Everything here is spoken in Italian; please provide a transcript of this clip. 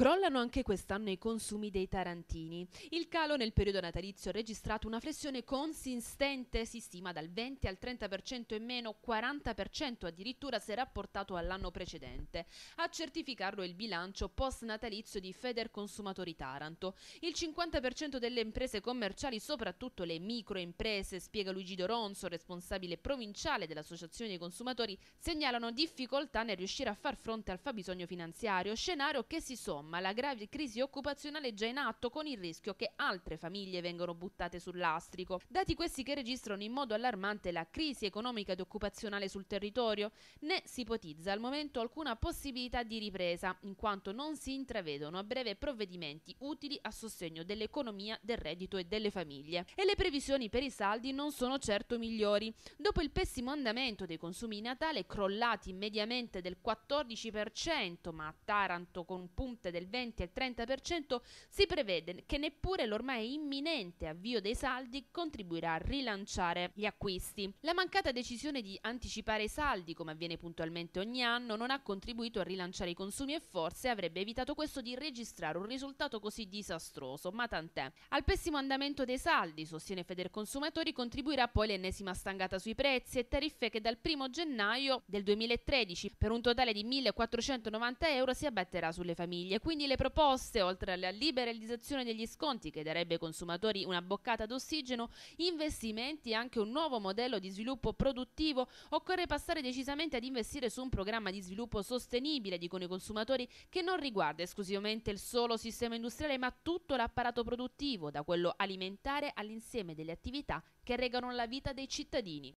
Crollano anche quest'anno i consumi dei tarantini. Il calo nel periodo natalizio ha registrato una flessione consistente, si stima dal 20 al 30% in meno, 40% addirittura se rapportato all'anno precedente. A certificarlo il bilancio post natalizio di Feder Consumatori Taranto. Il 50% delle imprese commerciali, soprattutto le microimprese, spiega Luigi Doronzo, responsabile provinciale dell'Associazione dei Consumatori, segnalano difficoltà nel riuscire a far fronte al fabbisogno finanziario, scenario che si somma Insomma, la grave crisi occupazionale è già in atto con il rischio che altre famiglie vengano buttate sul lastrico. Dati questi che registrano in modo allarmante la crisi economica ed occupazionale sul territorio, né si ipotizza al momento alcuna possibilità di ripresa, in quanto non si intravedono a breve provvedimenti utili a sostegno dell'economia, del reddito e delle famiglie. E le previsioni per i saldi non sono certo migliori. Dopo il pessimo andamento dei consumi in Natale, crollati mediamente del 14%, ma a Taranto con punte crescente del 20 al 30%, si prevede che neppure l'ormai imminente avvio dei saldi contribuirà a rilanciare gli acquisti. La mancata decisione di anticipare i saldi, come avviene puntualmente ogni anno, non ha contribuito a rilanciare i consumi e forse avrebbe evitato questo di registrare un risultato così disastroso, ma tant'è. Al pessimo andamento dei saldi, sostiene Federconsumatori, contribuirà poi l'ennesima stangata sui prezzi e tariffe che dal 1 gennaio del 2013 per un totale di 1.490 euro si abbatterà sulle famiglie, quindi le proposte, oltre alla liberalizzazione degli sconti che darebbe ai consumatori una boccata d'ossigeno, investimenti e anche un nuovo modello di sviluppo produttivo, occorre passare decisamente ad investire su un programma di sviluppo sostenibile, dicono i consumatori, che non riguarda esclusivamente il solo sistema industriale ma tutto l'apparato produttivo, da quello alimentare all'insieme delle attività che regano la vita dei cittadini.